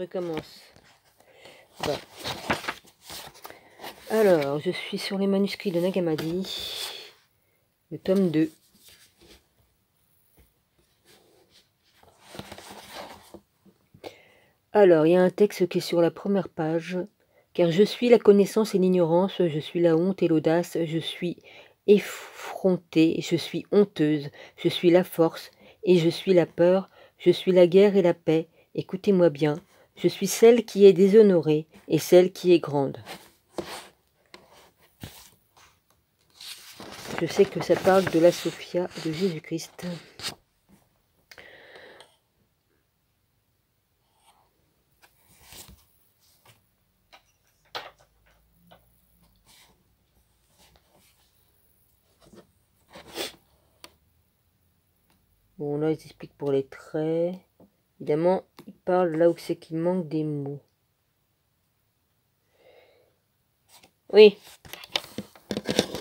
recommence. Alors, je suis sur les manuscrits de Nagamadi, le tome 2. Alors, il y a un texte qui est sur la première page. Car je suis la connaissance et l'ignorance, je suis la honte et l'audace, je suis effrontée, je suis honteuse, je suis la force et je suis la peur, je suis la guerre et la paix. Écoutez-moi bien, je suis celle qui est déshonorée et celle qui est grande. Je sais que ça parle de la Sophia de Jésus-Christ. Bon, là, ils expliquent pour les traits. Évidemment, il parle là où c'est qu'il manque des mots. Oui.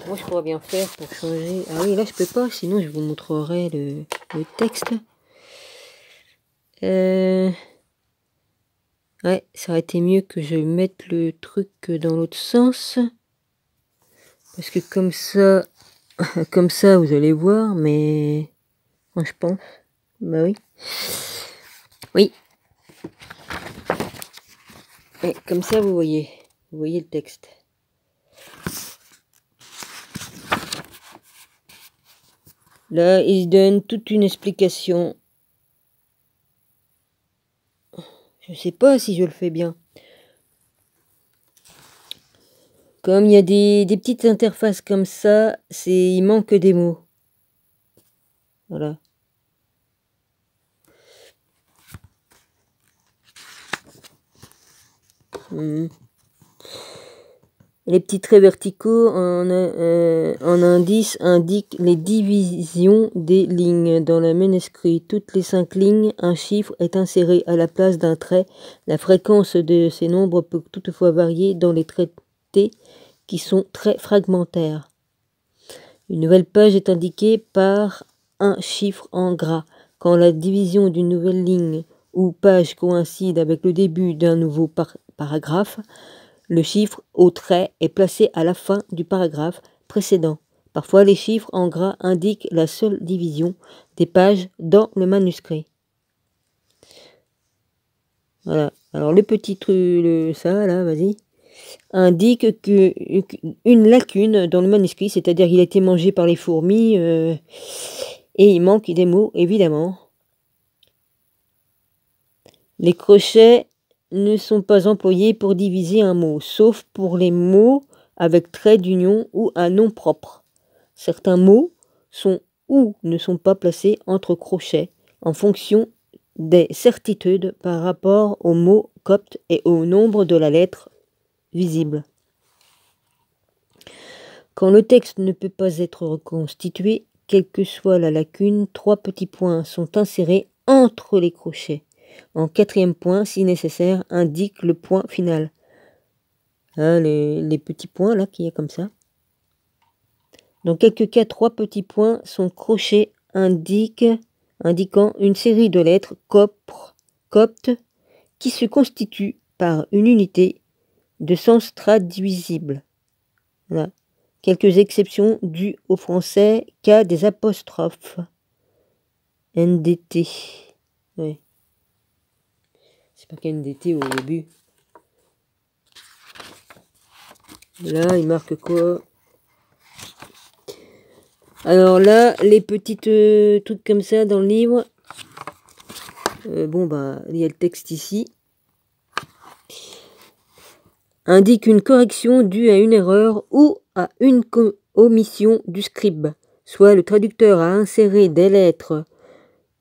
Moi, je pourrais bien faire pour changer. Ah oui, là, je peux pas, sinon je vous montrerai le, texte. Euh, ouais, ça aurait été mieux que je mette le truc dans l'autre sens. Parce que comme ça, comme ça, vous allez voir, mais... Moi, je pense. Bah oui. Oui. comme ça, vous voyez. Vous voyez le texte. Là, il donne toute une explication. Je ne sais pas si je le fais bien. Comme il y a des, des petites interfaces comme ça, c'est il manque des mots. Voilà. Hmm. Les petits traits verticaux en, euh, en, indice indiquent les divisions des lignes. Dans le manuscrit, toutes les cinq lignes, un chiffre est inséré à la place d'un trait. La fréquence de ces nombres peut toutefois varier dans les traités qui sont très fragmentaires. Une nouvelle page est indiquée par un chiffre en gras. Quand la division d'une nouvelle ligne ou page coïncide avec le début d'un nouveau par paragraphe, le chiffre au trait est placé à la fin du paragraphe précédent. Parfois, les chiffres en gras indiquent la seule division des pages dans le manuscrit. Voilà. Alors, le petit truc, ça, là, vas-y, indique que, une lacune dans le manuscrit, c'est-à-dire qu'il a été mangé par les fourmis, euh, et il manque des mots, évidemment. Les crochets ne sont pas employés pour diviser un mot, sauf pour les mots avec trait d'union ou un nom propre. Certains mots sont ou ne sont pas placés entre crochets en fonction des certitudes par rapport aux mots coptes et au nombre de la lettre visible. Quand le texte ne peut pas être reconstitué, quelle que soit la lacune, trois petits points sont insérés entre les crochets en quatrième point, si nécessaire, indique le point final. Hein, les, petits points là qui est comme ça. Dans quelques cas, trois petits points sont crochets indique, indiquant une série de lettres copre, coptes qui se constituent par une unité de sens traduisible. Quelques exceptions dues au français, cas des apostrophes. NDT. Oui une d'été au début. Là, il marque quoi Alors là, les petites euh, trucs comme ça dans le livre. Euh, bon, bah, il y a le texte ici. Indique une correction due à une erreur ou à une omission du scribe. Soit le traducteur a inséré des lettres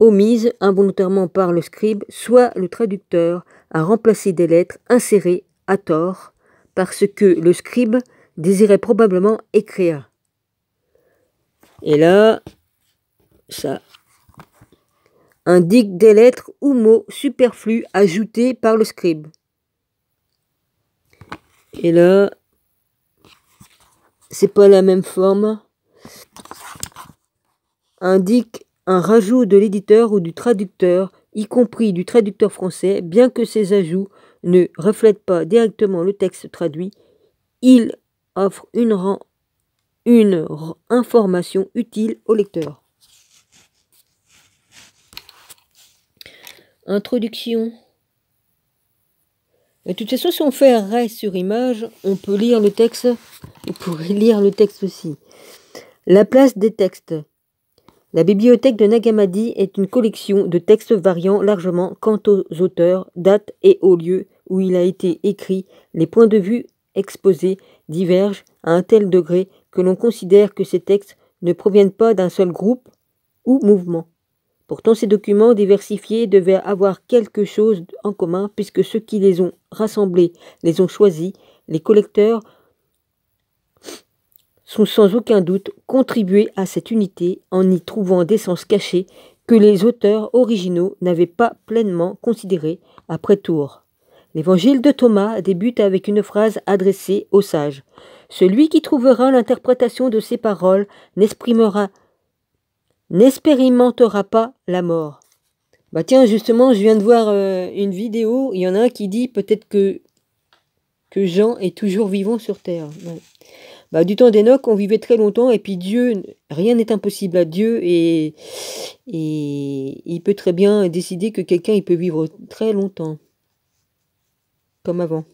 Omise involontairement par le scribe, soit le traducteur a remplacé des lettres insérées à tort parce que le scribe désirait probablement écrire. Et là, ça indique des lettres ou mots superflus ajoutés par le scribe. Et là, c'est pas la même forme. Indique un rajout de l'éditeur ou du traducteur, y compris du traducteur français, bien que ces ajouts ne reflètent pas directement le texte traduit, il offre une, une information utile au lecteur. Introduction. De toute façon, si on fait reste sur image, on peut lire le texte, on pourrait lire le texte aussi. La place des textes. La bibliothèque de Nagamadi est une collection de textes variant largement quant aux auteurs, dates et aux lieux où il a été écrit. Les points de vue exposés divergent à un tel degré que l'on considère que ces textes ne proviennent pas d'un seul groupe ou mouvement. Pourtant, ces documents diversifiés devaient avoir quelque chose en commun puisque ceux qui les ont rassemblés, les ont choisis, les collecteurs sont sans aucun doute contribués à cette unité en y trouvant des sens cachés que les auteurs originaux n'avaient pas pleinement considérés après tour. L'évangile de Thomas débute avec une phrase adressée au sage. « Celui qui trouvera l'interprétation de ces paroles n'exprimera, n'expérimentera pas la mort. Bah tiens, justement, je viens de voir euh, une vidéo, il y en a un qui dit peut-être que, que Jean est toujours vivant sur Terre. Bah, du temps d'Enoch, on vivait très longtemps, et puis Dieu, rien n'est impossible à Dieu, et, il peut très bien décider que quelqu'un, il peut vivre très longtemps, comme avant.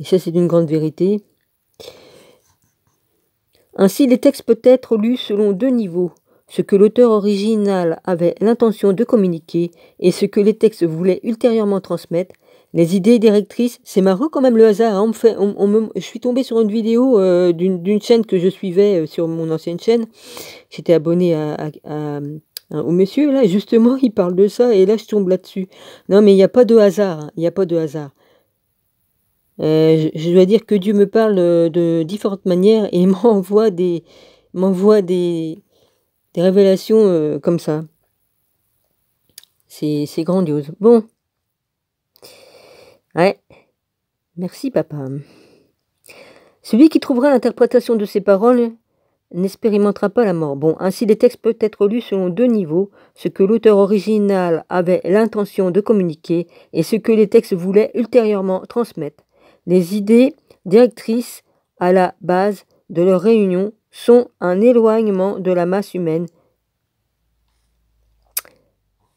Et ça, c'est une grande vérité. Ainsi, les textes peuvent être lus selon deux niveaux ce que l'auteur original avait l'intention de communiquer et ce que les textes voulaient ultérieurement transmettre, les idées directrices, c'est marrant quand même le hasard. Hein. je suis tombée sur une vidéo euh, d'une chaîne que je suivais euh, sur mon ancienne chaîne. J'étais abonnée à, au monsieur, là, justement, il parle de ça, et là, je tombe là-dessus. Non, mais il n'y a pas de hasard, hein. il n'y a pas de hasard. Euh, je, dois dire que Dieu me parle de différentes manières et m'envoie des révélations comme ça. C'est grandiose. Bon. Ouais. Merci, papa. Celui qui trouvera l'interprétation de ces paroles n'expérimentera pas la mort. Bon, ainsi les textes peuvent être lus selon deux niveaux, ce que l'auteur original avait l'intention de communiquer et ce que les textes voulaient ultérieurement transmettre. Les idées directrices à la base de leur réunion sont un éloignement de la masse humaine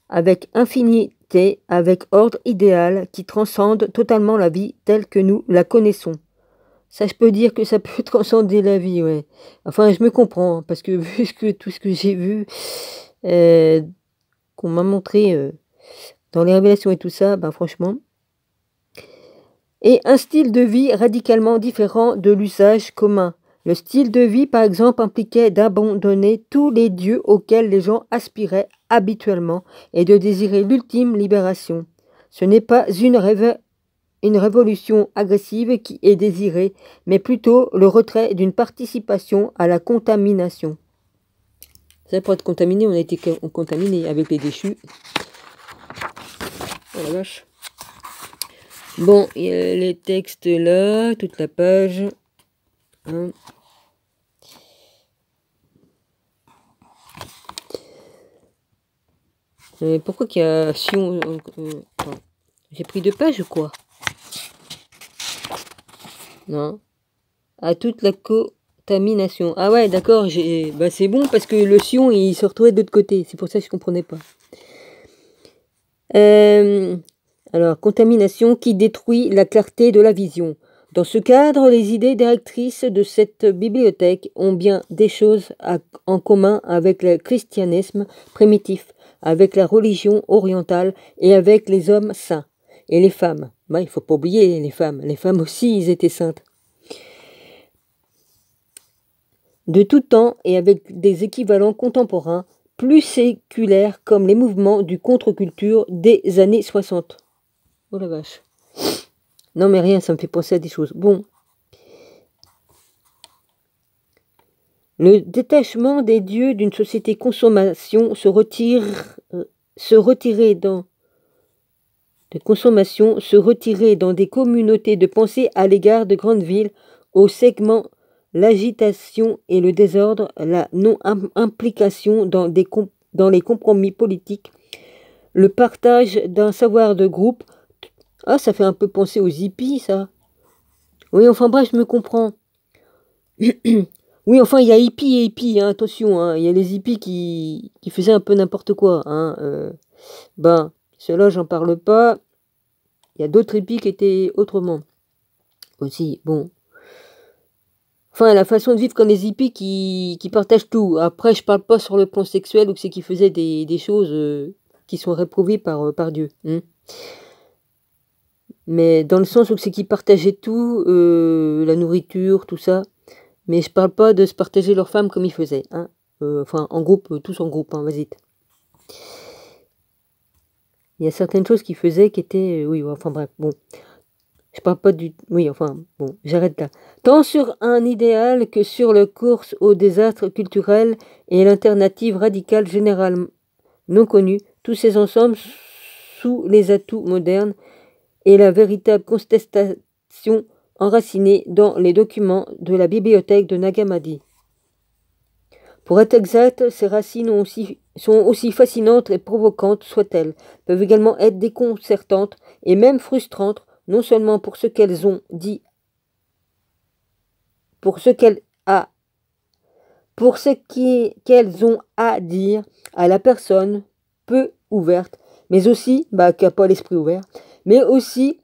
avec infinité, avec ordre idéal qui transcende totalement la vie telle que nous la connaissons. Ça, je peux dire que ça peut transcender la vie, ouais. Enfin, je me comprends, hein, parce que vu tout ce que j'ai vu, euh, qu'on m'a montré euh, dans les révélations et tout ça, ben franchement. Et un style de vie radicalement différent de l'usage commun. Le style de vie, par exemple, impliquait d'abandonner tous les dieux auxquels les gens aspiraient habituellement et de désirer l'ultime libération. Ce n'est pas une, révolution agressive qui est désirée, mais plutôt le retrait d'une participation à la contamination. Ça, pour être contaminé, on a été contaminé avec les déchus. Oh la Bon, il y a les textes là, toute la page. Hein. pourquoi qu'il y a... J'ai pris deux pages ou quoi Non. À toute la contamination. Ah ouais, d'accord, bah, c'est bon parce que le sion, il se retrouvait de l'autre côté. C'est pour ça que je comprenais pas. Euh, alors, contamination qui détruit la clarté de la vision. Dans ce cadre, les idées directrices de cette bibliothèque ont bien des choses en commun avec le christianisme primitif, avec la religion orientale et avec les hommes saints. Et les femmes. Ben, il ne faut pas oublier les femmes. Les femmes aussi, ils étaient saintes. De tout temps et avec des équivalents contemporains, plus séculaires comme les mouvements du contre-culture des années 60. Oh la vache. Non mais rien, ça me fait penser à des choses. Bon, Le détachement des dieux d'une société consommation se retire, euh, se retirer dans de consommation, se retirer dans des communautés de pensée à l'égard de grandes villes, au segment l'agitation et le désordre, la non-implication dans, dans les compromis politiques, le partage d'un savoir de groupe. Ah, ça fait un peu penser aux hippies, ça. Oui, enfin bref, je me comprends. Oui, enfin, il y a hippies et hippies, hein, attention, hein. il y a les hippies qui, faisaient un peu n'importe quoi. Hein, euh. ben, ceux j'en parle pas. Il y a d'autres hippies qui étaient autrement. Aussi, bon. Enfin, la façon de vivre comme les hippies qui, qui partagent tout. Après, je parle pas sur le plan sexuel ou c'est qu'ils faisaient des, choses euh, qui sont réprouvées par, euh, par Dieu. Hein. Mais dans le sens où c'est qu'ils partageaient tout, la nourriture, tout ça. Mais je parle pas de se partager leurs femmes comme ils faisaient. Hein. Euh, enfin, en groupe, euh, tous en groupe, hein, vas-y. Il y a certaines choses qu'ils faisaient qui étaient. Euh, oui, enfin bref, bon. Je parle pas du. Oui, enfin, bon, j'arrête là. Tant sur un idéal que sur le course au désastre culturel et l'alternative radicale générale non connue, tous ces ensembles sous les atouts modernes et la véritable contestation enracinées dans les documents de la bibliothèque de Nagamadi. Pour être exact, ces racines sont aussi fascinantes et provocantes soient-elles, peuvent également être déconcertantes et même frustrantes, non seulement pour ce qu'elles ont dit, pour ce qu'elles a, pour ce qu'elles ont à dire à la personne peu ouverte, mais aussi, bah, qui n'a pas l'esprit ouvert, mais aussi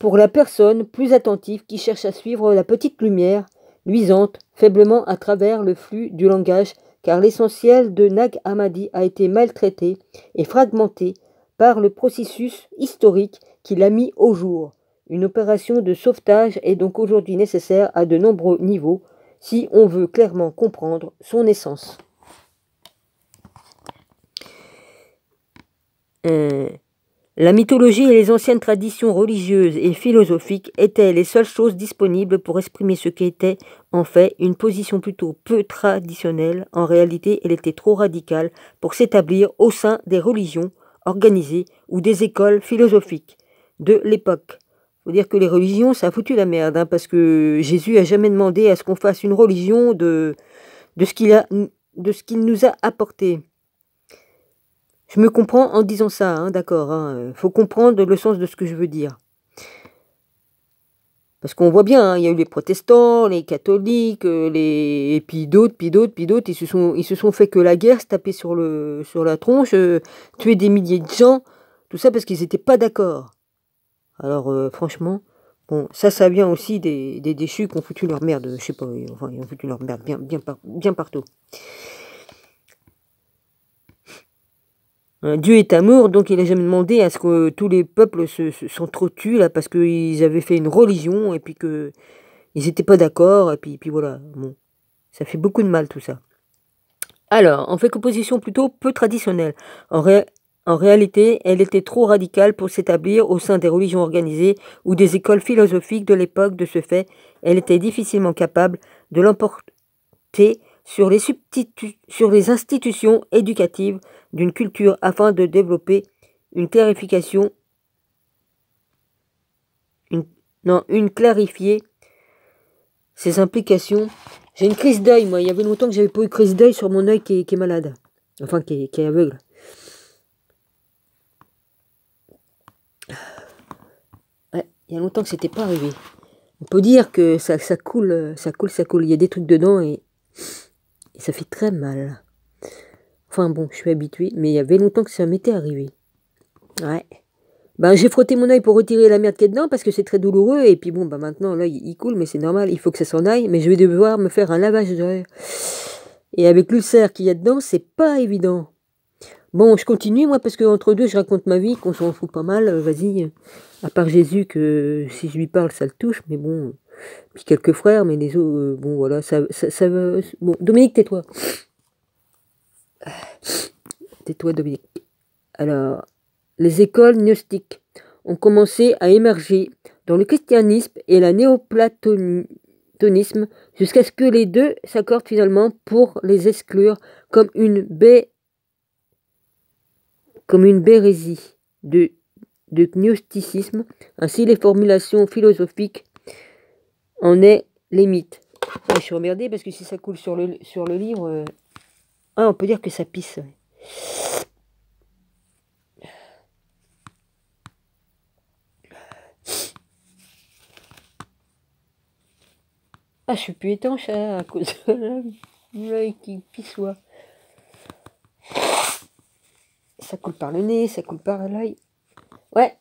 pour la personne plus attentive qui cherche à suivre la petite lumière, luisante faiblement à travers le flux du langage, car l'essentiel de Nag Hammadi a été maltraité et fragmenté par le processus historique qui l'a mis au jour. Une opération de sauvetage est donc aujourd'hui nécessaire à de nombreux niveaux si on veut clairement comprendre son essence. Euh, la mythologie et les anciennes traditions religieuses et philosophiques étaient les seules choses disponibles pour exprimer ce qui était en fait, une position plutôt peu traditionnelle. En réalité, elle était trop radicale pour s'établir au sein des religions organisées ou des écoles philosophiques de l'époque. Faut dire que les religions, ça a foutu la merde, hein, parce que Jésus a jamais demandé à ce qu'on fasse une religion de, de ce qu'il nous a apporté. Je me comprends en disant ça, hein, d'accord. il hein. faut comprendre le sens de ce que je veux dire. Parce qu'on voit bien, hein, il y a eu les protestants, les catholiques, euh, les... et puis d'autres, puis d'autres, puis d'autres. Ils, se sont, ils se sont fait que la guerre, se taper sur, le, sur la tronche, euh, tuer des milliers de gens, tout ça parce qu'ils n'étaient pas d'accord. Alors euh, franchement, bon, ça, ça vient aussi des, déchus qui ont foutu leur merde, je sais pas, enfin, ils ont foutu leur merde bien, bien partout. Dieu est amour, donc il a jamais demandé à ce que tous les peuples se, trop s'entretuent là parce qu'ils avaient fait une religion et puis que ils n'étaient pas d'accord et puis, puis voilà. Bon, ça fait beaucoup de mal tout ça. Alors, en fait, composition plutôt peu traditionnelle. en réalité, elle était trop radicale pour s'établir au sein des religions organisées ou des écoles philosophiques de l'époque. De ce fait, elle était difficilement capable de l'emporter sur les, sur les institutions éducatives d'une culture afin de développer une clarification, une, non, une clarifier ses implications. J'ai une crise d'œil, moi. Il y avait longtemps que j'avais pas eu crise d'œil sur mon œil qui, est malade. Enfin, qui, est aveugle. il y a longtemps que c'était pas arrivé. On peut dire que ça, ça coule, ça coule, ça coule. Il y a des trucs dedans et, ça fait très mal. Enfin bon, je suis habituée, mais il y avait longtemps que ça m'était arrivé. Ouais. Ben, j'ai frotté mon œil pour retirer la merde qui est dedans parce que c'est très douloureux. Et puis bon, ben, maintenant, l'œil il coule, mais c'est normal, il faut que ça s'en aille. Mais je vais devoir me faire un lavage d'œil. Et avec l'ulcère qu'il y a dedans, c'est pas évident. Bon, je continue, moi, parce que entre deux, je raconte ma vie, qu'on s'en fout pas mal, euh, vas-y. À part Jésus, que si je lui parle, ça le touche, mais bon, puis quelques frères, mais les autres, euh, bon voilà, ça, ça, bon, Dominique, tais-toi. Ah, tais-toi, Dominique. Alors, les écoles gnostiques ont commencé à émerger dans le christianisme et la néoplatonisme jusqu'à ce que les deux s'accordent finalement pour les exclure comme une baie comme une bérésie de, de gnosticisme. Ainsi, les formulations philosophiques on est limite. je suis emmerdé parce que si ça coule sur le, sur le livre, euh, ah, on peut dire que ça pisse. Ah, je suis plus étanche hein, à cause de l'œil qui pisse. Ça coule par le nez, ça coule par l'œil. Ouais.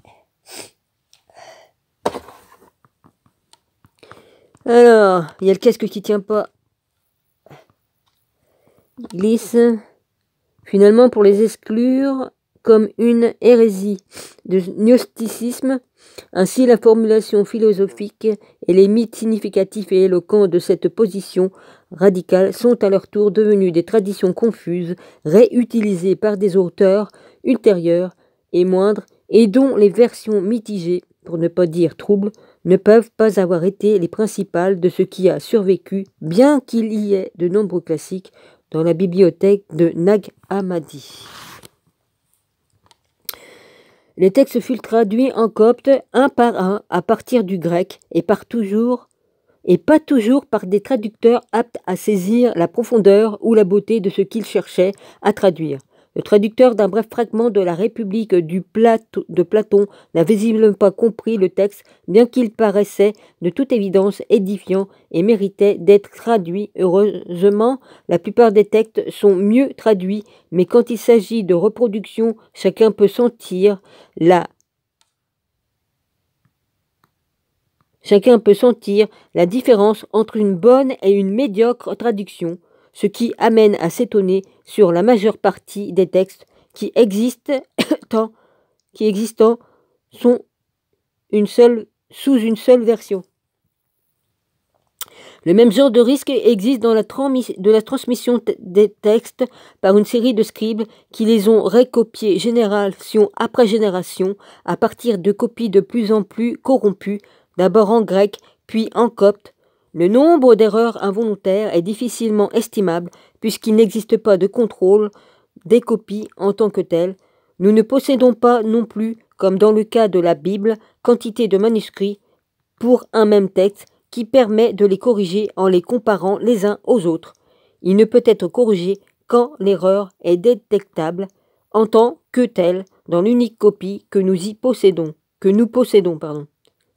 Il y a le casque qui tient pas. Glisse. Finalement, pour les exclure comme une hérésie de gnosticisme, ainsi la formulation philosophique et les mythes significatifs et éloquents de cette position radicale sont à leur tour devenus des traditions confuses, réutilisées par des auteurs ultérieurs et moindres, et dont les versions mitigées, pour ne pas dire troubles, ne peuvent pas avoir été les principales de ce qui a survécu, bien qu'il y ait de nombreux classiques dans la bibliothèque de Nag Hammadi. Les textes furent traduits en copte un par un à partir du grec et par toujours et pas toujours par des traducteurs aptes à saisir la profondeur ou la beauté de ce qu'ils cherchaient à traduire. Le traducteur d'un bref fragment de la République du de Platon n'a visiblement pas compris le texte, bien qu'il paraissait de toute évidence édifiant et méritait d'être traduit. Heureusement, la plupart des textes sont mieux traduits, mais quand il s'agit de reproduction, chacun peut sentir la Chacun peut sentir la différence entre une bonne et une médiocre traduction ce qui amène à s'étonner sur la majeure partie des textes qui existent, qui existant sont une seule, sous une seule version. Le même genre de risque existe dans la, de la transmission des textes par une série de scribes qui les ont récopiés génération après génération à partir de copies de plus en plus corrompues, d'abord en grec, puis en copte, le nombre d'erreurs involontaires est difficilement estimable puisqu'il n'existe pas de contrôle des copies en tant que telles. Nous ne possédons pas non plus, comme dans le cas de la Bible, quantité de manuscrits pour un même texte qui permet de les corriger en les comparant les uns aux autres. Il ne peut être corrigé quand l'erreur est détectable en tant que telle dans l'unique copie que nous y possédons, que nous possédons,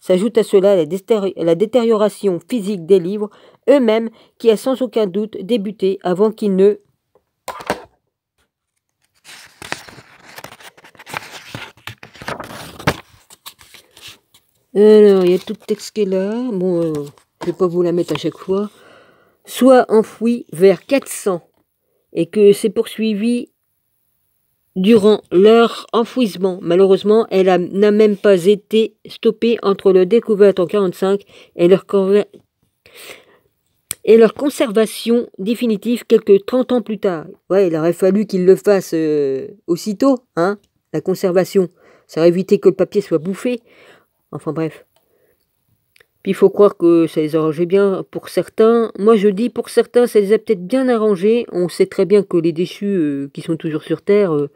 S'ajoute à cela la, détérioration physique des livres eux-mêmes qui a sans aucun doute débuté avant qu'ils ne Alors, il y a tout le texte qui est là. Bon, euh, je ne vais pas vous la mettre à chaque fois. Soit enfoui vers 400 et que c'est poursuivi Durant leur enfouissement, malheureusement, elle n'a même pas été stoppée entre leur découverte en 1945 et leur, conservation définitive quelques 30 ans plus tard. Ouais, il aurait fallu qu'ils le fassent euh, aussitôt, hein, la conservation. Ça aurait évité que le papier soit bouffé. Enfin bref. Puis il faut croire que ça les arrangeait bien pour certains. Moi je dis pour certains, ça les a peut-être bien arrangés. On sait très bien que les déchus euh, qui sont toujours sur Terre, euh,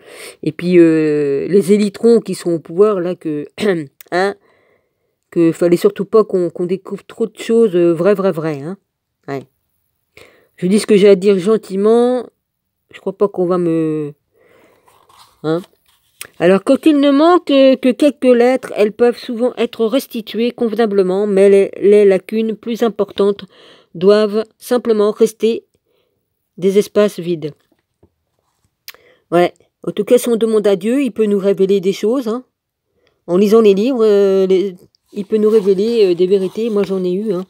et puis euh, les élytrons qui sont au pouvoir, là, que. hein Que fallait surtout pas qu'on découvre trop de choses vraies, vraies, vraies. Hein ouais. Je dis ce que j'ai à dire gentiment. Je crois pas qu'on va me. Hein alors quand il ne manque euh, que quelques lettres, elles peuvent souvent être restituées convenablement, mais les, lacunes plus importantes doivent simplement rester des espaces vides. Ouais. En tout cas, si on demande à Dieu, il peut nous révéler des choses. Hein. En lisant les livres, euh, il peut nous révéler euh, des vérités. Moi, j'en ai eu. Hein.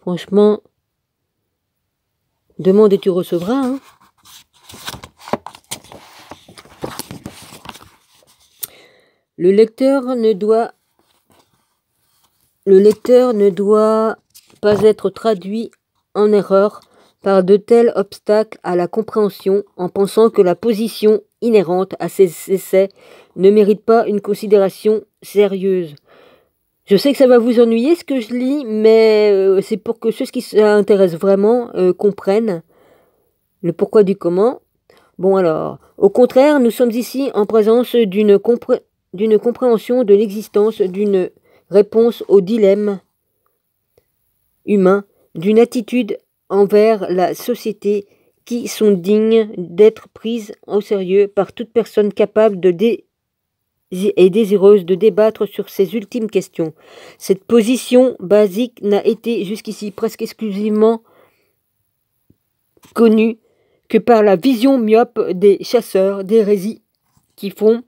Franchement, demande et tu recevras. Hein. Le lecteur ne doit, le lecteur ne doit pas être traduit en erreur par de tels obstacles à la compréhension en pensant que la position inhérente à ces essais ne mérite pas une considération sérieuse. Je sais que ça va vous ennuyer ce que je lis, mais euh, c'est pour que ceux qui s'intéressent vraiment euh, comprennent le pourquoi du comment. Bon alors, au contraire, nous sommes ici en présence d'une compréhension d'une compréhension de l'existence, d'une réponse au dilemme humain, d'une attitude envers la société qui sont dignes d'être prises au sérieux par toute personne capable et désireuse de débattre sur ces ultimes questions. Cette position basique n'a été jusqu'ici presque exclusivement connue que par la vision myope des chasseurs d'hérésie qui font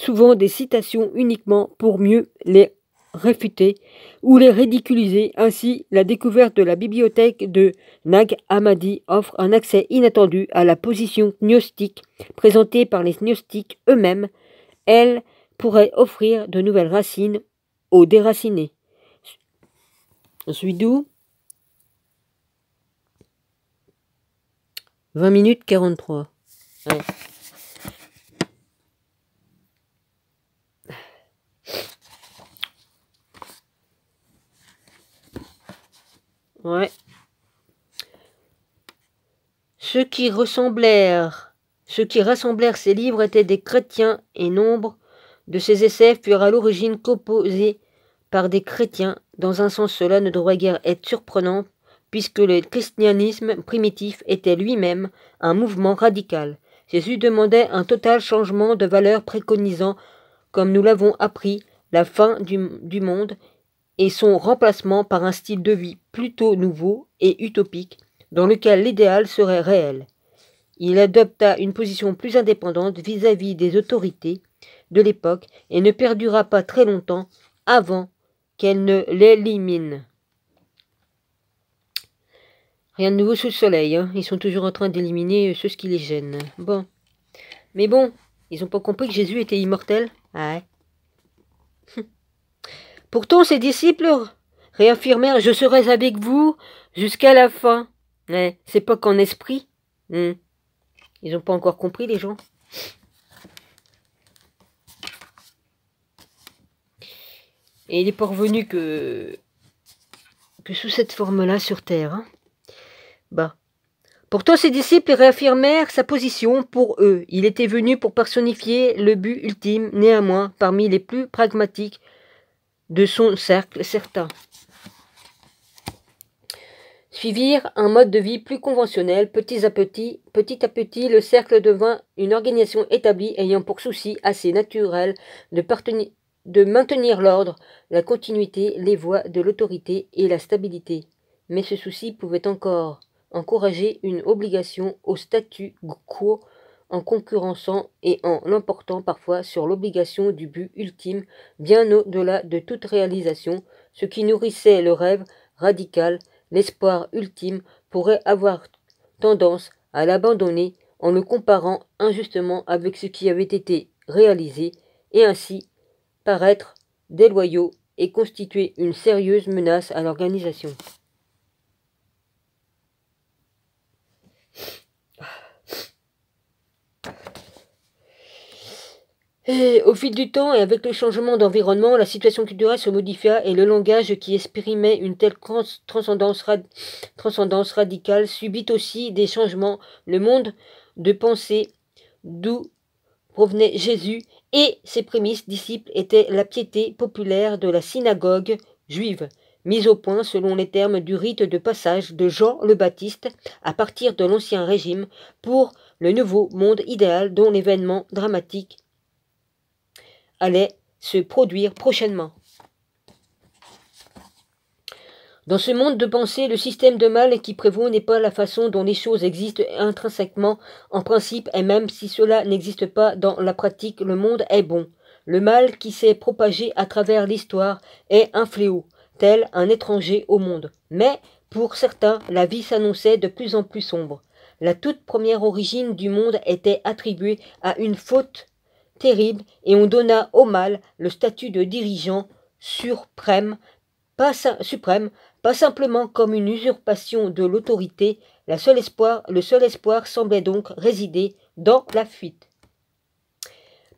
souvent des citations uniquement pour mieux les réfuter ou les ridiculiser. Ainsi, la découverte de la bibliothèque de Nag Hammadi offre un accès inattendu à la position gnostique présentée par les gnostiques eux-mêmes. Elle pourrait offrir de nouvelles racines aux déracinés. suis d'où 20 minutes 43. Ceux qui ceux qui rassemblèrent ces livres étaient des chrétiens et nombre de ces essais furent à l'origine composés par des chrétiens. Dans un sens, cela ne devrait guère être surprenant puisque le christianisme primitif était lui-même un mouvement radical. Jésus demandait un total changement de valeurs préconisant, comme nous l'avons appris, la fin du monde et son remplacement par un style de vie plutôt nouveau et utopique dans lequel l'idéal serait réel. Il adopta une position plus indépendante vis-à-vis des autorités de l'époque et ne perdura pas très longtemps avant qu'elle ne l'élimine. Rien de nouveau sous le soleil, hein. ils sont toujours en train d'éliminer euh, ceux qui les gênent. Bon. Mais bon, ils n'ont pas compris que Jésus était immortel ah Pourtant ses disciples réaffirmèrent Je serai avec vous jusqu'à la fin. Mais c'est pas qu'en esprit. Hmm. Ils n'ont pas encore compris les gens. Et il est pas que, que sous cette forme-là sur Terre. Hein. Bah. Pourtant, ses disciples réaffirmèrent sa position pour eux. Il était venu pour personnifier le but ultime, néanmoins, parmi les plus pragmatiques de son cercle certain. Suivirent un mode de vie plus conventionnel, petit à petit, petit à petit, le cercle devint une organisation établie ayant pour souci assez naturel de, de maintenir l'ordre, la continuité, les voies de l'autorité et la stabilité. Mais ce souci pouvait encore encourager une obligation au statut quo en concurrençant et en l'emportant parfois sur l'obligation du but ultime, bien au-delà de toute réalisation, ce qui nourrissait le rêve radical, l'espoir ultime pourrait avoir tendance à l'abandonner en le comparant injustement avec ce qui avait été réalisé, et ainsi paraître déloyaux et constituer une sérieuse menace à l'organisation. au fil du temps et avec le changement d'environnement, la situation culturelle se modifia et le langage qui exprimait une telle transcendance, radicale subit aussi des changements. Le monde de pensée d'où provenait Jésus et ses prémices disciples était la piété populaire de la synagogue juive, mise au point selon les termes du rite de passage de Jean le Baptiste à partir de l'Ancien Régime pour le nouveau monde idéal dont l'événement dramatique allait se produire prochainement. Dans ce monde de pensée, le système de mal qui prévaut n'est pas la façon dont les choses existent intrinsèquement, en principe, et même si cela n'existe pas dans la pratique, le monde est bon. Le mal qui s'est propagé à travers l'histoire est un fléau, tel un étranger au monde. Mais, pour certains, la vie s'annonçait de plus en plus sombre. La toute première origine du monde était attribuée à une faute terrible et on donna au mal le statut de dirigeant suprême, pas, suprême, pas simplement comme une usurpation de l'autorité, espoir, le seul espoir semblait donc résider dans la fuite.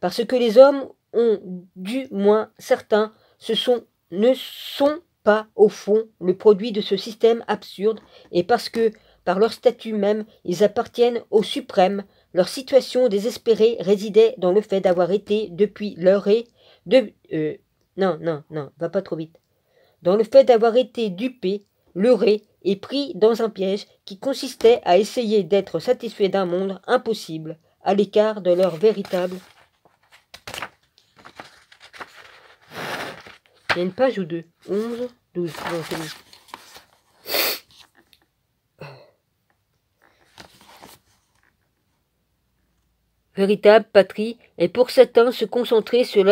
Parce que les hommes ont, du moins certains, ce sont, ne sont pas au fond le produit de ce système absurde, et parce que, par leur statut même, ils appartiennent au suprême, leur situation désespérée résidait dans le fait d'avoir été, depuis leur de, euh, non, non, non, va pas trop vite. Dans le fait d'avoir été dupé, leurré et pris dans un piège qui consistait à essayer d'être satisfait d'un monde impossible, à l'écart de leur véritable. Il y a une page ou deux. 11, 12, non, véritable patrie, et pour Satan se concentrer sur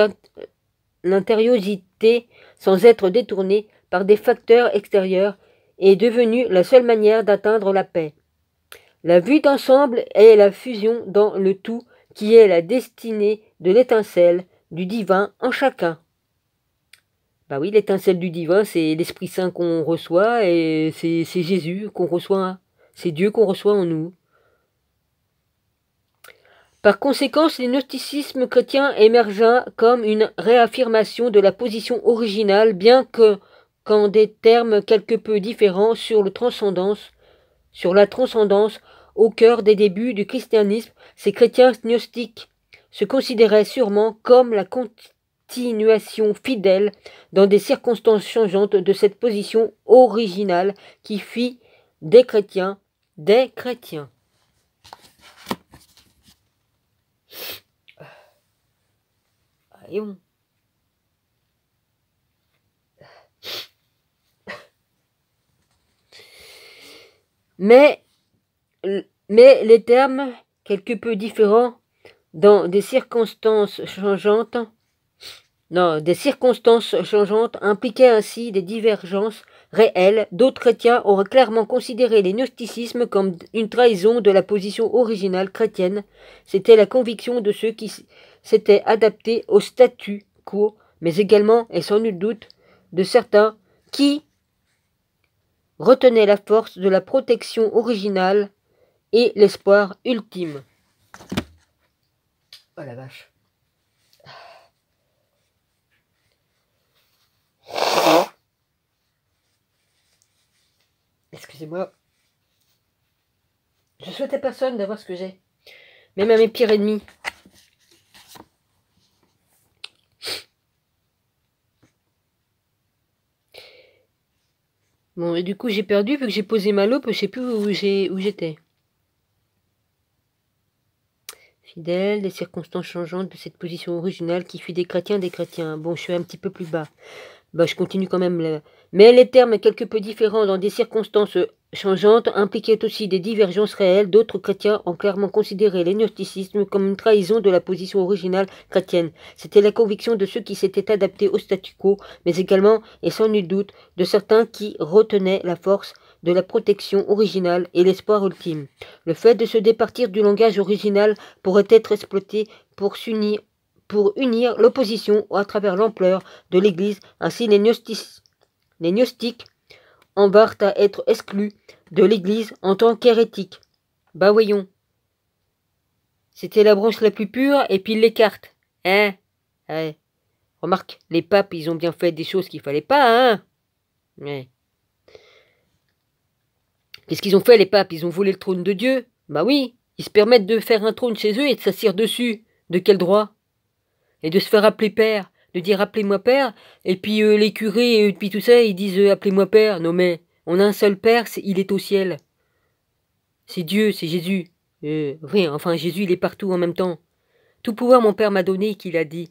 l'intériosité sans être détourné par des facteurs extérieurs est devenue la seule manière d'atteindre la paix. La vue d'ensemble est la fusion dans le tout qui est la destinée de l'étincelle du divin en chacun. Bah oui, l'étincelle du divin, c'est l'Esprit Saint qu'on reçoit et c'est Jésus qu'on reçoit, c'est Dieu qu'on reçoit en nous. Par conséquent, les gnosticisme chrétien émergea comme une réaffirmation de la position originale, bien que qu'en des termes quelque peu différents sur, transcendance, sur la transcendance au cœur des débuts du christianisme, ces chrétiens gnostiques se considéraient sûrement comme la continuation fidèle dans des circonstances changeantes de cette position originale qui fit des chrétiens des chrétiens. mais, mais les termes quelque peu différents dans des circonstances changeantes non, des circonstances changeantes impliquaient ainsi des divergences réelles. D'autres chrétiens auraient clairement considéré les gnosticismes comme une trahison de la position originale chrétienne. C'était la conviction de ceux qui s'était adapté au statut quo, mais également, et sans nul doute, de certains qui retenaient la force de la protection originale et l'espoir ultime. Oh la vache. Excusez-moi. Je souhaitais à personne d'avoir ce que j'ai, même à mes pires ennemis. Bon, et du coup, j'ai perdu, vu que j'ai posé ma loupe, je sais plus où j'étais. Fidèle des circonstances changeantes de cette position originale qui fut des chrétiens des chrétiens. Bon, je suis un petit peu plus bas. Bah, je continue quand même. Là. Mais les termes quelque peu différents dans des circonstances changeante impliquait aussi des divergences réelles. D'autres chrétiens ont clairement considéré l'agnosticisme comme une trahison de la position originale chrétienne. C'était la conviction de ceux qui s'étaient adaptés au statu quo, mais également, et sans nul doute, de certains qui retenaient la force de la protection originale et l'espoir ultime. Le fait de se départir du langage original pourrait être exploité pour s'unir pour unir l'opposition à travers l'ampleur de l'Église. Ainsi, les gnostiques vinrent à être exclu de l'Église en tant qu'hérétique. Bah voyons. C'était la branche la plus pure, et puis l'écarte. cartes. Hein Remarque, les papes, ils ont bien fait des choses qu'il fallait pas, hein Qu'est-ce qu'ils ont fait, les papes Ils ont volé le trône de Dieu Bah oui, ils se permettent de faire un trône chez eux et de s'assire dessus. De quel droit Et de se faire appeler père de dire appelez-moi père, et puis euh, les curés et puis tout ça, ils disent euh, appelez-moi père. Non mais, on a un seul père, il est au ciel. C'est Dieu, c'est Jésus. oui, euh, enfin Jésus, il est partout en même temps. Tout pouvoir mon père m'a donné, qu'il a dit.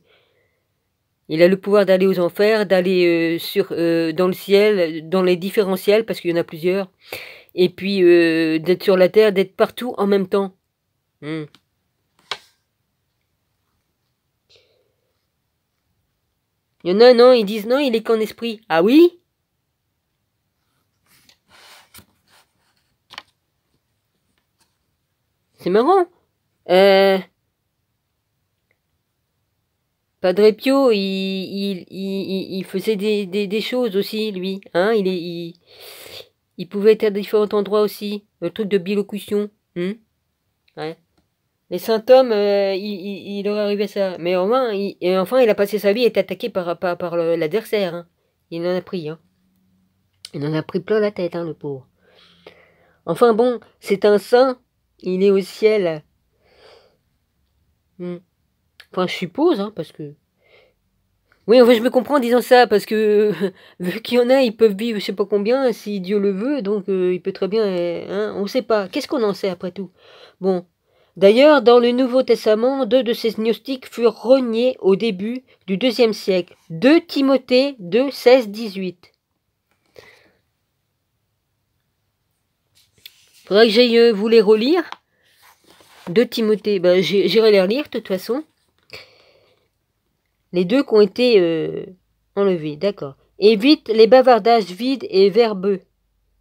Il a le pouvoir d'aller aux enfers, d'aller sur dans le ciel, dans les différents ciels, parce qu'il y en a plusieurs, et puis d'être sur la terre, d'être partout en même temps. Hmm. Non, non, ils disent non, il est qu'en esprit. Ah oui C'est marrant. Euh... Padre Pio, il, il, faisait des, choses aussi, lui. Hein il, il pouvait être à différents endroits aussi. Le truc de bilocution. Hein. ouais. Les symptômes, hommes, euh, il, aurait arrivé ça. Mais au et enfin, il a passé sa vie et attaqué par, par, par l'adversaire. Hein. Il en a pris. Hein. Il en a pris plein la tête, hein, le pauvre. Enfin bon, c'est un saint. Il est au ciel. Hmm. Enfin, je suppose, hein, parce que... Oui, je me comprends en disant ça, parce que vu qu'il y en a, ils peuvent vivre je sais pas combien, si Dieu le veut, donc euh, il peut très bien... Hein, on sait pas. Qu'est-ce qu'on en sait, après tout Bon, D'ailleurs, dans le Nouveau Testament, deux de ces gnostiques furent reniés au début du IIe siècle. 2 Timothée 2, 16, 18. Faudrait que j'aille euh, vous les relire. 2 Timothée, ben, j'irai les relire de toute façon. Les deux qui ont été euh, enlevés, d'accord. Évite les bavardages vides et verbeux.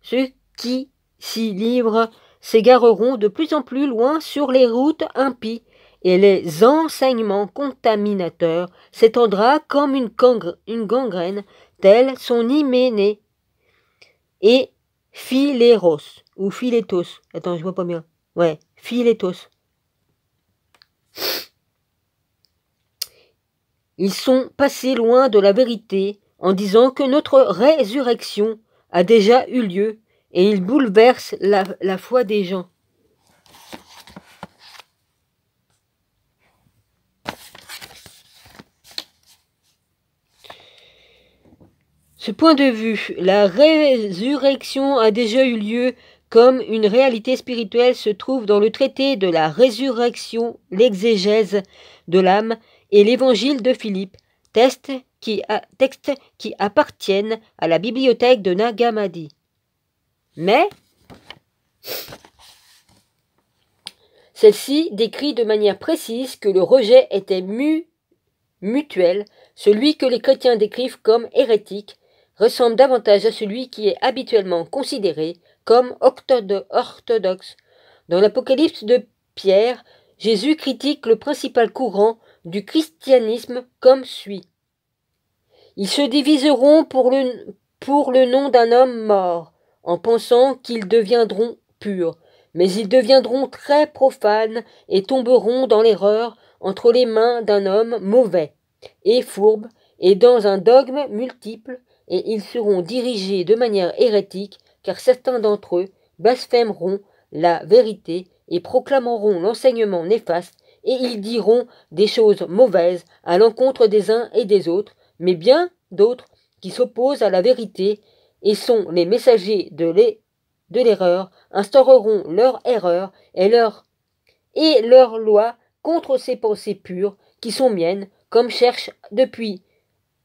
Ceux qui s'y livrent s'égareront de plus en plus loin sur les routes impies, et les enseignements contaminateurs s'étendra comme une, gangrène, telle son hyménée et philéros, ou philétos. Attends, je vois pas bien. Ouais, philétos. Ils sont passés loin de la vérité en disant que notre résurrection a déjà eu lieu et il bouleverse la, foi des gens. Ce point de vue, la résurrection a déjà eu lieu comme une réalité spirituelle se trouve dans le traité de la résurrection, l'exégèse de l'âme et l'évangile de Philippe, textes qui, qui appartiennent à la bibliothèque de Nagamadi. Mais celle-ci décrit de manière précise que le rejet était mutuel. Celui que les chrétiens décrivent comme hérétique ressemble davantage à celui qui est habituellement considéré comme orthodoxe. Dans l'Apocalypse de Pierre, Jésus critique le principal courant du christianisme comme suit. Ils se diviseront pour le nom d'un homme mort, en pensant qu'ils deviendront purs, mais ils deviendront très profanes et tomberont dans l'erreur entre les mains d'un homme mauvais et fourbe et dans un dogme multiple, et ils seront dirigés de manière hérétique, car certains d'entre eux blasphémeront la vérité et proclameront l'enseignement néfaste, et ils diront des choses mauvaises à l'encontre des uns et des autres, mais bien d'autres qui s'opposent à la vérité et sont les messagers de l'erreur, instaureront leur erreur et leur et leur loi contre ces pensées pures qui sont miennes, comme cherchent depuis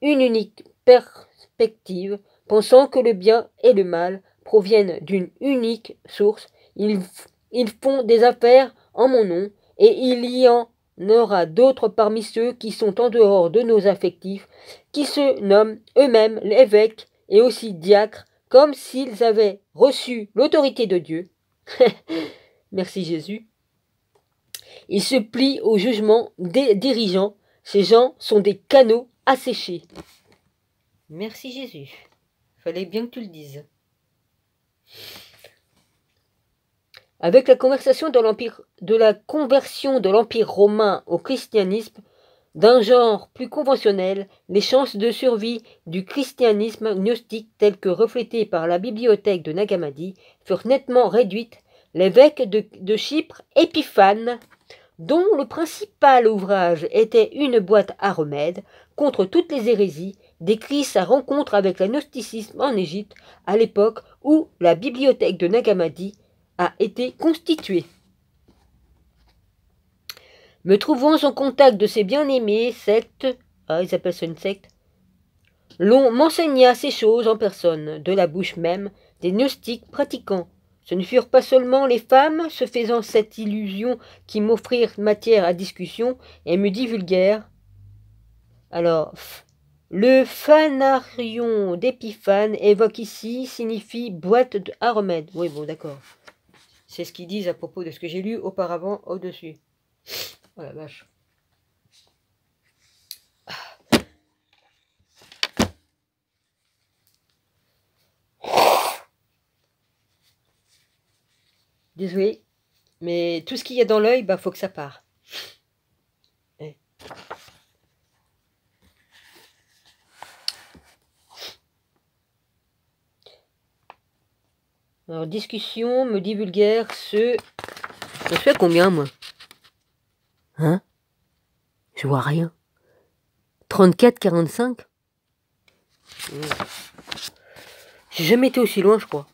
une unique perspective, pensant que le bien et le mal proviennent d'une unique source, ils font des affaires en mon nom, et il y en aura d'autres parmi ceux qui sont en dehors de nos affectifs, qui se nomment eux-mêmes l'évêque et aussi diacres, comme s'ils avaient reçu l'autorité de Dieu. Merci Jésus. Ils se plient au jugement des dirigeants. Ces gens sont des canaux asséchés. Merci Jésus. Fallait bien que tu le dises. Avec la conversation de, de la conversion de l'Empire romain au christianisme, d'un genre plus conventionnel, les chances de survie du christianisme gnostique tel que reflété par la bibliothèque de Nagamadi furent nettement réduites. L'évêque de, Chypre, Épiphane, dont le principal ouvrage était une boîte à remèdes contre toutes les hérésies, décrit sa rencontre avec le gnosticisme en Égypte à l'époque où la bibliothèque de Nagamadi a été constituée. Me trouvant en contact de ses bien-aimés, sectes, ah, ils appellent ça une secte, l'on m'enseigna ces choses en personne, de la bouche même, des gnostiques pratiquants. Ce ne furent pas seulement les femmes se faisant cette illusion qui m'offrirent matière à discussion et me vulgaire. » Alors, le fanarion d'Épiphane évoque ici signifie boîte à remède. Oui, bon, d'accord. C'est ce qu'ils disent à propos de ce que j'ai lu auparavant au-dessus. Oh la vache. Désolé, mais tout ce qu'il y a dans l'œil, bah faut que ça parte. Eh. Alors discussion, me dit ce. Je suis combien moi Hein je vois rien. 34, 45 J'ai jamais été aussi loin, je crois.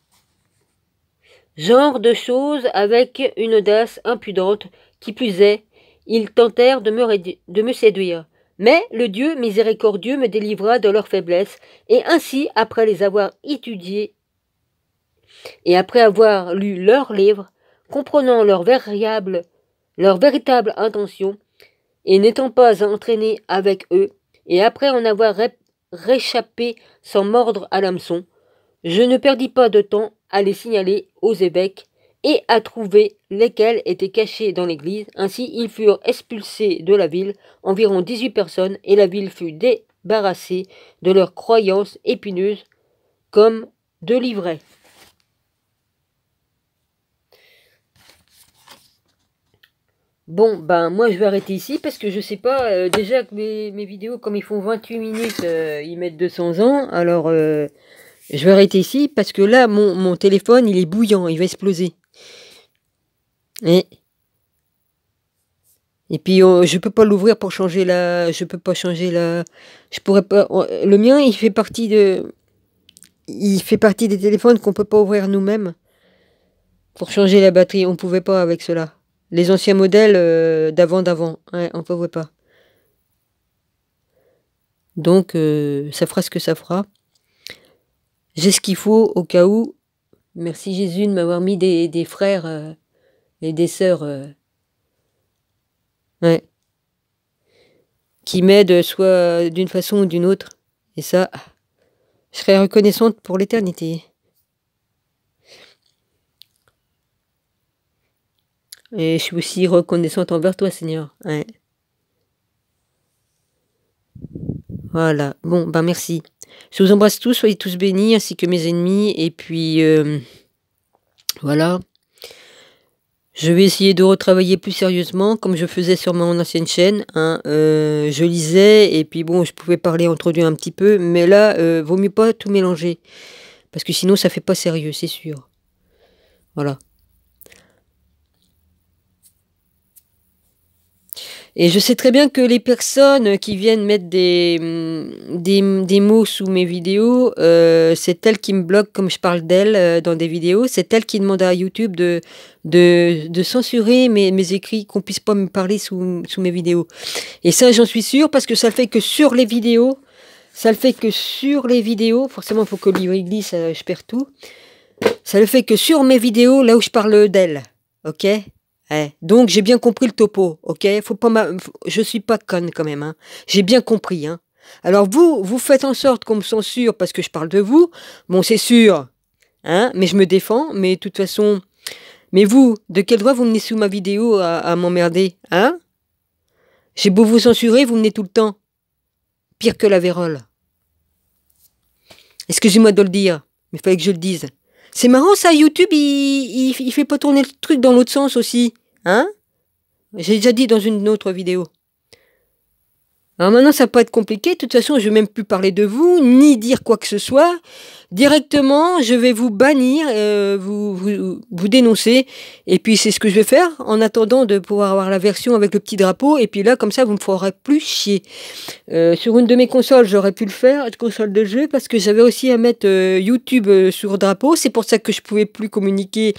Genre de choses avec une audace impudente, qui plus est, ils tentèrent de me, de me séduire. Mais le Dieu miséricordieux me délivra de leur faiblesse, et ainsi, après les avoir étudiés et après avoir lu leurs livres, comprenant leurs variables leur véritable intention, et n'étant pas entraîner avec eux, et après en avoir réchappé sans mordre à l'hameçon, je ne perdis pas de temps à les signaler aux évêques et à trouver lesquels étaient cachés dans l'église. Ainsi, ils furent expulsés de la ville, environ 18 personnes, et la ville fut débarrassée de leurs croyances épineuses comme de l'ivraie. Bon, ben moi je vais arrêter ici parce que je sais pas, euh, déjà que mes, vidéos, comme ils font 28 minutes, euh, ils mettent 200 ans, alors euh, je vais arrêter ici parce que là, mon, téléphone, il est bouillant, il va exploser. Et, et puis oh, je peux pas l'ouvrir pour changer la... Je peux pas changer la... Je pourrais pas... Oh, le mien, il fait partie de... Il fait partie des téléphones qu'on peut pas ouvrir nous-mêmes. Pour changer la batterie, on pouvait pas avec cela. Les anciens modèles euh, d'avant d'avant. on ne pouvait pas. Donc, euh, ça fera ce que ça fera. J'ai ce qu'il faut au cas où. Merci Jésus de m'avoir mis des, frères euh, et des sœurs. ouais. Qui m'aident soit d'une façon ou d'une autre. Et ça, je serai reconnaissante pour l'éternité. Et je suis aussi reconnaissante envers toi, Seigneur. Voilà. Bon, ben merci. Je vous embrasse tous, soyez tous bénis, ainsi que mes ennemis. Et puis, euh, voilà. Je vais essayer de retravailler plus sérieusement, comme je faisais sur mon ancienne chaîne. Hein. Euh, je lisais, et puis bon, je pouvais parler entre deux un petit peu. Mais là, euh, vaut mieux pas tout mélanger. Parce que sinon, ça fait pas sérieux, c'est sûr. Voilà. Et je sais très bien que les personnes qui viennent mettre des, mm, des, mots sous mes vidéos, euh, c'est elles qui me bloquent comme je parle d'elles euh, dans des vidéos. C'est elles qui demandent à YouTube de, de, censurer mes, mes écrits, qu'on puisse pas me parler sous, sous mes vidéos. Et ça, j'en suis sûre parce que ça le fait que sur les vidéos, ça le fait que sur les vidéos, forcément, il faut que livre glisse, euh, je perds tout. Ça le fait que sur mes vidéos, là où je parle d'elles, ok eh, donc j'ai bien compris le topo, ok Faut pas Je suis pas conne quand même, hein. J'ai bien compris, hein. Alors vous, vous faites en sorte qu'on me censure parce que je parle de vous. Bon, c'est sûr, hein, mais je me défends, mais de toute façon... Mais vous, de quel droit vous venez sous ma vidéo à, m'emmerder, hein J'ai beau vous censurer, vous menez tout le temps. Pire que la vérole. Excusez-moi de le dire, mais il fallait que je le dise. C'est marrant ça, YouTube, il, il, fait pas tourner le truc dans l'autre sens aussi. Hein J'ai déjà dit dans une autre vidéo. Alors maintenant, ça peut être compliqué. De toute façon, je ne vais même plus parler de vous, ni dire quoi que ce soit. Directement, je vais vous bannir, euh, vous, vous, vous, dénoncer. Et puis, c'est ce que je vais faire en attendant de pouvoir avoir la version avec le petit drapeau. Et puis là, comme ça, vous me ferez plus chier. Euh, sur une de mes consoles, j'aurais pu le faire, une console de jeu, parce que j'avais aussi à mettre euh, YouTube sur drapeau. C'est pour ça que je ne pouvais plus communiquer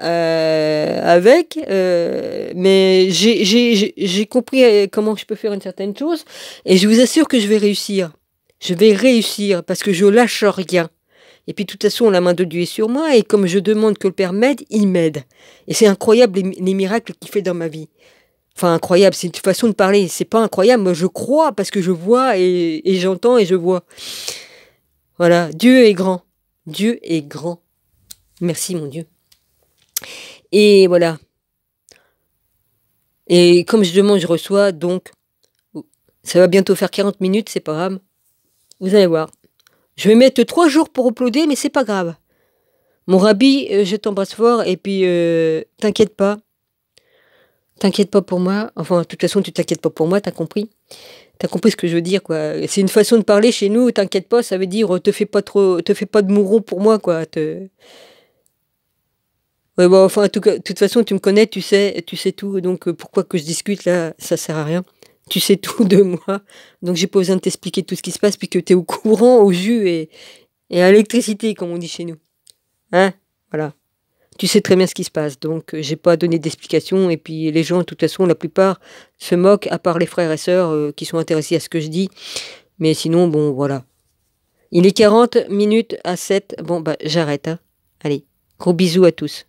euh, avec, euh, mais j'ai compris euh, comment je peux faire une certaine chose et je vous assure que je vais réussir. Je vais réussir parce que je lâche rien. Et puis de toute façon, la main de Dieu est sur moi et comme je demande que le Père m'aide, il m'aide. Et c'est incroyable les, miracles qu'il fait dans ma vie. Enfin, incroyable, c'est une façon de parler. C'est pas incroyable, je crois parce que je vois et, et j'entends et je vois. Voilà, Dieu est grand. Dieu est grand. Merci mon Dieu. Et voilà. Et comme je demande, je reçois, donc ça va bientôt faire 40 minutes, c'est pas grave. Vous allez voir. Je vais mettre 3 jours pour uploader, mais c'est pas grave. Mon rabbi, euh, je t'embrasse fort et puis euh, t'inquiète pas. T'inquiète pas pour moi. Enfin, de toute façon, tu t'inquiètes pas pour moi, t'as compris. T'as compris ce que je veux dire, quoi. C'est une façon de parler chez nous, t'inquiète pas, ça veut dire te fais pas trop, te fais pas de mouron pour moi, quoi. Te... Ouais, bon, bah, enfin, de toute façon, tu me connais, tu sais, tu sais tout, donc euh, pourquoi que je discute là, ça sert à rien. Tu sais tout de moi, donc j'ai pas besoin de t'expliquer tout ce qui se passe, puisque tu es au courant, au jus et, à l'électricité, comme on dit chez nous. Hein Voilà. Tu sais très bien ce qui se passe, donc euh, j'ai pas donné d'explication, et puis les gens, de toute façon, la plupart se moquent, à part les frères et sœurs euh, qui sont intéressés à ce que je dis, mais sinon, bon, voilà. Il est 40 minutes à 7, bon, bah j'arrête, hein. Allez, gros bisous à tous.